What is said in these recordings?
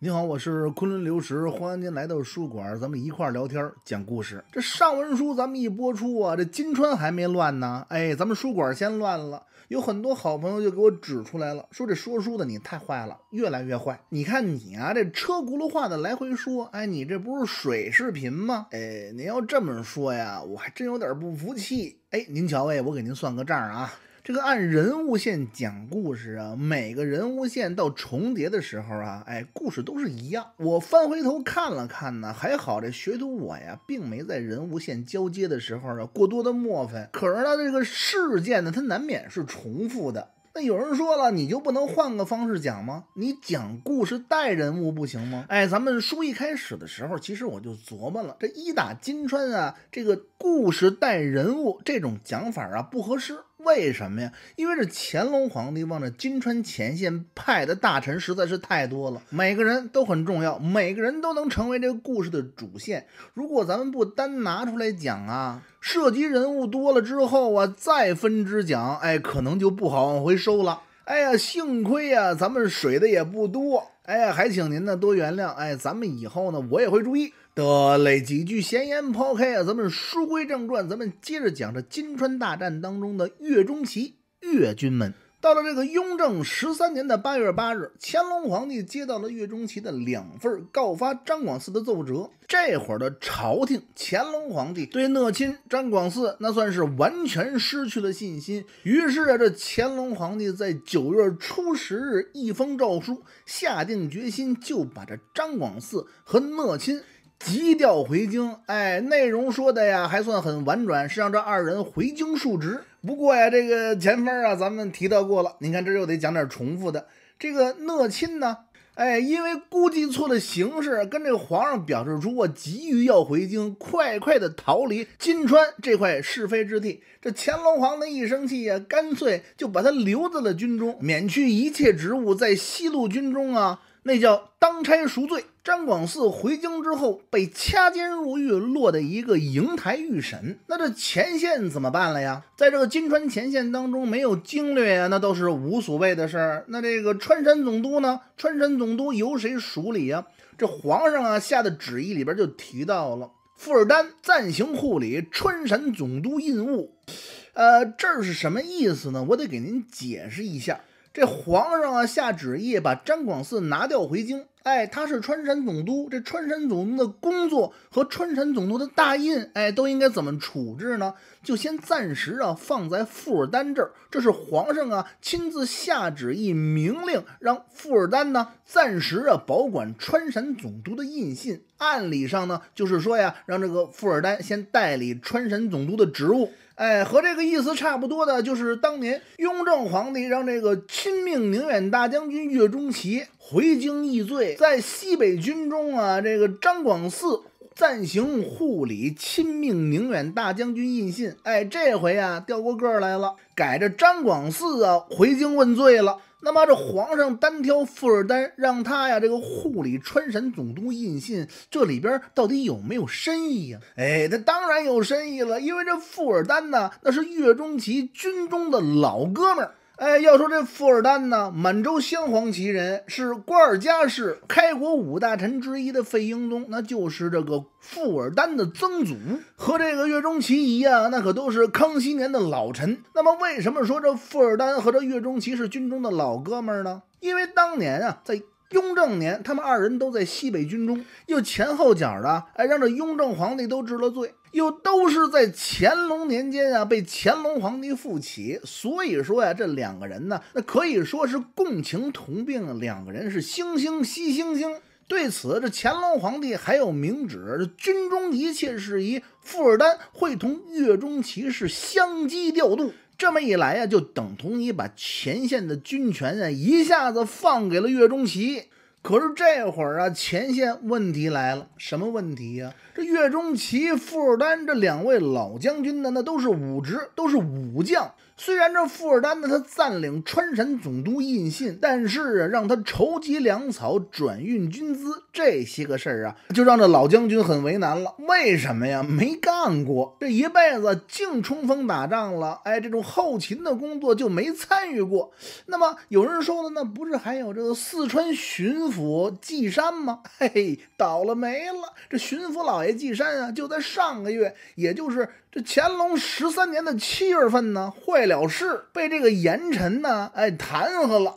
您好，我是昆仑流石，欢迎您来到书馆，咱们一块儿聊天讲故事。这上文书咱们一播出啊，这金川还没乱呢，哎，咱们书馆先乱了。有很多好朋友就给我指出来了，说这说书的你太坏了，越来越坏。你看你啊，这车轱辘话的来回说，哎，你这不是水视频吗？哎，您要这么说呀，我还真有点不服气。哎，您瞧哎，我给您算个账啊。这个按人物线讲故事啊，每个人物线到重叠的时候啊，哎，故事都是一样。我翻回头看了看呢，还好这学徒我呀，并没在人物线交接的时候呢过多的墨分。可是呢，这个事件呢，它难免是重复的。那有人说了，你就不能换个方式讲吗？你讲故事带人物不行吗？哎，咱们书一开始的时候，其实我就琢磨了，这一打金川啊，这个故事带人物这种讲法啊，不合适。为什么呀？因为这乾隆皇帝望着金川前线派的大臣实在是太多了，每个人都很重要，每个人都能成为这个故事的主线。如果咱们不单拿出来讲啊，涉及人物多了之后啊，再分支讲，哎，可能就不好往回收了。哎呀，幸亏呀，咱们水的也不多。哎，还请您呢多原谅。哎，咱们以后呢，我也会注意。得嘞，几句闲言抛开啊，咱们书归正传，咱们接着讲这金川大战当中的岳中琪岳军们。到了这个雍正十三年的八月八日，乾隆皇帝接到了岳钟琪的两份告发张广嗣的奏折。这会儿的朝廷，乾隆皇帝对讷亲、张广嗣那算是完全失去了信心。于是啊，这乾隆皇帝在九月初十日一封诏书，下定决心就把这张广嗣和讷亲。急调回京，哎，内容说的呀还算很婉转，是让这二人回京述职。不过呀，这个前边啊咱们提到过了，您看这又得讲点重复的。这个讷亲呢，哎，因为估计错了形式，跟这皇上表示出我急于要回京，快快的逃离金川这块是非之地。这乾隆皇帝一生气呀，干脆就把他留在了军中，免去一切职务，在西路军中啊。那叫当差赎罪。张广嗣回京之后被掐尖入狱，落的一个瀛台狱审。那这前线怎么办了呀？在这个金川前线当中，没有经略呀，那都是无所谓的事儿。那这个川陕总督呢？川陕总督由谁署理呀？这皇上啊下的旨意里边就提到了，富尔丹暂行护理川陕总督印务。呃，这是什么意思呢？我得给您解释一下。这皇上啊下旨意，把詹广嗣拿调回京。哎，他是川陕总督，这川陕总督的工作和川陕总督的大印，哎，都应该怎么处置呢？就先暂时啊放在富尔丹这儿。这是皇上啊亲自下旨意，明令让富尔丹呢暂时啊保管川陕总督的印信。按理上呢，就是说呀，让这个富尔丹先代理川陕总督的职务。哎，和这个意思差不多的，就是当年雍正皇帝让这个亲命宁远大将军岳钟琪回京议罪，在西北军中啊，这个张广嗣暂行护理亲命宁远大将军印信。哎，这回啊，调过个来了，改着张广嗣啊回京问罪了。那么这皇上单挑富尔丹，让他呀这个护理川陕总督印信，这里边到底有没有深意呀？哎，他当然有深意了，因为这富尔丹呢，那是岳钟琪军中的老哥们儿。哎，要说这富尔丹呢，满洲镶黄旗人，是瓜尔佳氏开国五大臣之一的费英东，那就是这个富尔丹的曾祖，和这个岳钟琪一样，那可都是康熙年的老臣。那么，为什么说这富尔丹和这岳钟琪是军中的老哥们呢？因为当年啊，在雍正年，他们二人都在西北军中，又前后脚的，哎，让这雍正皇帝都治了罪，又都是在乾隆年间啊被乾隆皇帝复起，所以说呀，这两个人呢，那可以说是共情同病，两个人是惺惺惜惺惺。对此，这乾隆皇帝还有明旨，这军中一切事宜，富尔丹会同岳中骑士相机调度。这么一来呀，就等同于把前线的军权啊一下子放给了岳钟琪。可是这会儿啊，前线问题来了，什么问题呀？这岳钟琪、傅尔丹这两位老将军呢，那都是武职，都是武将。虽然这富尔丹呢，他占领川陕总督印信，但是啊，让他筹集粮草、转运军资这些个事儿啊，就让这老将军很为难了。为什么呀？没干过，这一辈子净冲锋打仗了，哎，这种后勤的工作就没参与过。那么有人说了，那不是还有这个四川巡抚纪山吗？嘿嘿，倒了霉了，这巡抚老爷纪山啊，就在上个月，也就是这乾隆十三年的七月份呢，坏。了事被这个严臣呢哎弹劾了，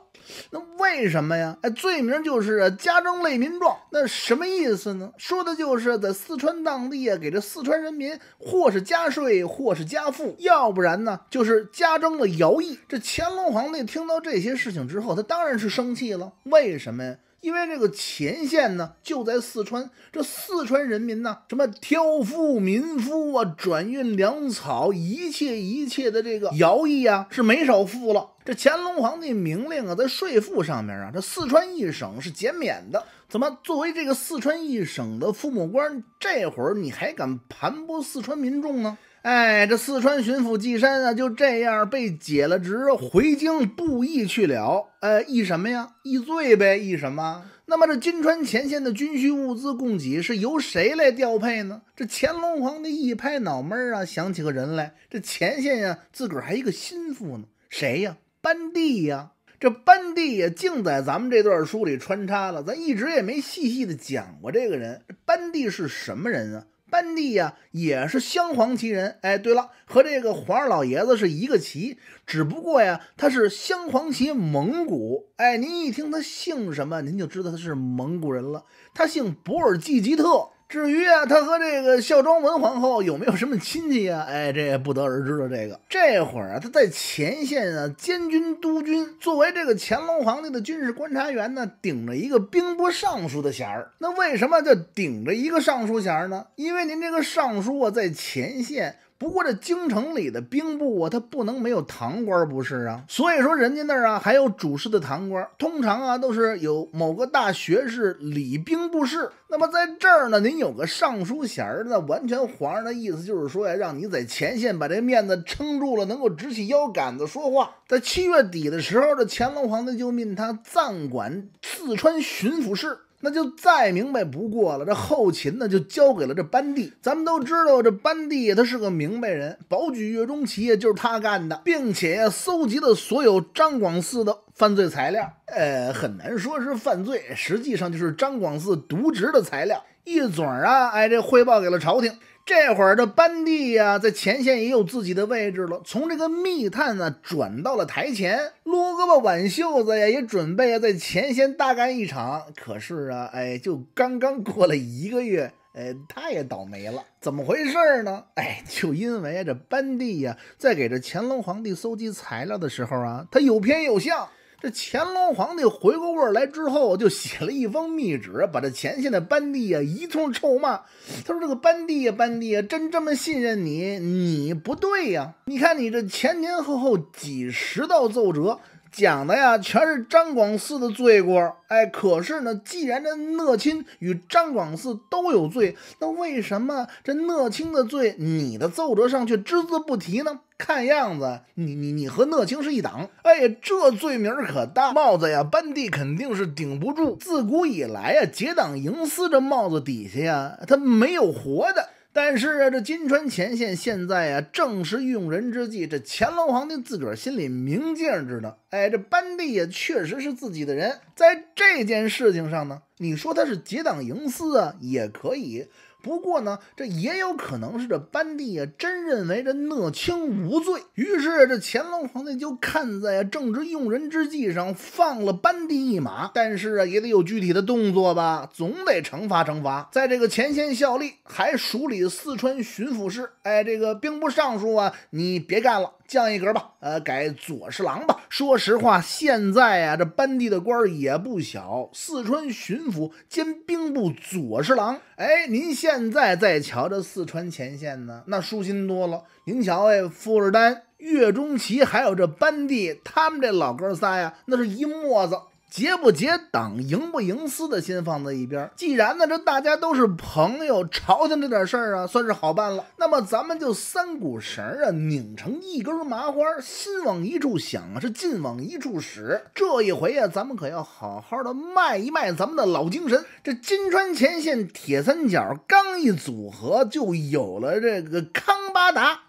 那为什么呀？哎，罪名就是加征累民状。那什么意思呢？说的就是在四川当地啊，给这四川人民或是加税，或是加赋，要不然呢就是加征了徭役。这乾隆皇帝听到这些事情之后，他当然是生气了。为什么呀？因为这个前线呢就在四川，这四川人民呢，什么挑夫、民夫啊，转运粮草，一切一切的这个徭役啊，是没少付了。这乾隆皇帝明令啊，在税赋上面啊，这四川一省是减免的。怎么作为这个四川一省的父母官，这会儿你还敢盘剥四川民众呢？哎，这四川巡抚纪山啊，就这样被解了职，回京布役去了。哎，议什么呀？议罪呗，议什么？那么这金川前线的军需物资供给是由谁来调配呢？这乾隆皇帝一拍脑门儿啊，想起个人来。这前线呀，自个儿还一个心腹呢，谁呀？班第呀。这班第也净在咱们这段书里穿插了，咱一直也没细细的讲过这个人。班第是什么人啊？班第呀，也是镶黄旗人。哎，对了，和这个皇上老爷子是一个旗，只不过呀，他是镶黄旗蒙古。哎，您一听他姓什么，您就知道他是蒙古人了。他姓博尔济吉特。至于啊，他和这个孝庄文皇后有没有什么亲戚啊？哎，这也不得而知了。这个这会儿啊，他在前线啊，监军督军，作为这个乾隆皇帝的军事观察员呢，顶着一个兵部尚书的衔儿。那为什么叫顶着一个尚书衔儿呢？因为您这个尚书啊，在前线。不过这京城里的兵部啊，他不能没有堂官不是啊，所以说人家那儿啊还有主事的堂官，通常啊都是有某个大学士礼兵部事。那么在这儿呢，您有个尚书衔儿，那完全皇上的意思就是说呀，让你在前线把这面子撑住了，能够直起腰杆子说话。在七月底的时候，这乾隆皇帝就命他暂管四川巡抚事。那就再明白不过了，这后勤呢就交给了这班地。咱们都知道，这班地他是个明白人，保举岳中业就是他干的，并且搜集了所有张广嗣的。犯罪材料，呃，很难说是犯罪，实际上就是张广嗣渎职的材料一嘴儿啊，哎，这汇报给了朝廷。这会儿这班第呀，在前线也有自己的位置了，从这个密探呢转到了台前，撸胳膊挽袖子呀，也准备啊在前线大干一场。可是啊，哎，就刚刚过了一个月，哎，他也倒霉了，怎么回事呢？哎，就因为这班第呀，在给这乾隆皇帝搜集材料的时候啊，他有偏有向。这乾隆皇帝回过味儿来之后，就写了一封密旨，把这前线的班第呀一通臭骂。他说：“这个班第呀，班第呀，真这么信任你，你不对呀！你看你这前前后后几十道奏折，讲的呀，全是张广嗣的罪过。哎，可是呢，既然这讷亲与张广嗣都有罪，那为什么这讷亲的罪，你的奏折上却只字不提呢？”看样子，你你你和乐清是一党。哎呀，这罪名可大，帽子呀，班蒂肯定是顶不住。自古以来呀，结党营私这帽子底下呀，他没有活的。但是啊，这金川前线现在啊，正是用人之际。这乾隆皇帝自个儿心里明镜知道，哎，这班蒂也确实是自己的人。在这件事情上呢，你说他是结党营私啊，也可以。不过呢，这也有可能是这班第啊真认为这讷清无罪，于是这乾隆皇帝就看在正值用人之际上放了班第一马。但是啊，也得有具体的动作吧，总得惩罚惩罚。在这个前线效力，还署理四川巡抚事，哎，这个兵部尚书啊，你别干了。降一格吧，呃，改左侍郎吧。说实话，现在呀，这班地的官也不小，四川巡抚兼兵部左侍郎。哎，您现在再瞧这四川前线呢，那舒心多了。您瞧，哎，富士丹、岳钟琪，还有这班地，他们这老哥仨呀，那是一沫子。结不结党，营不营私的先放在一边。既然呢，这大家都是朋友，朝廷这点事儿啊，算是好办了。那么咱们就三股绳啊，拧成一根麻花，心往一处想啊，是劲往一处使。这一回啊，咱们可要好好的卖一卖咱们的老精神。这金川前线铁三角刚一组合，就有了这个康巴达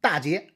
大捷。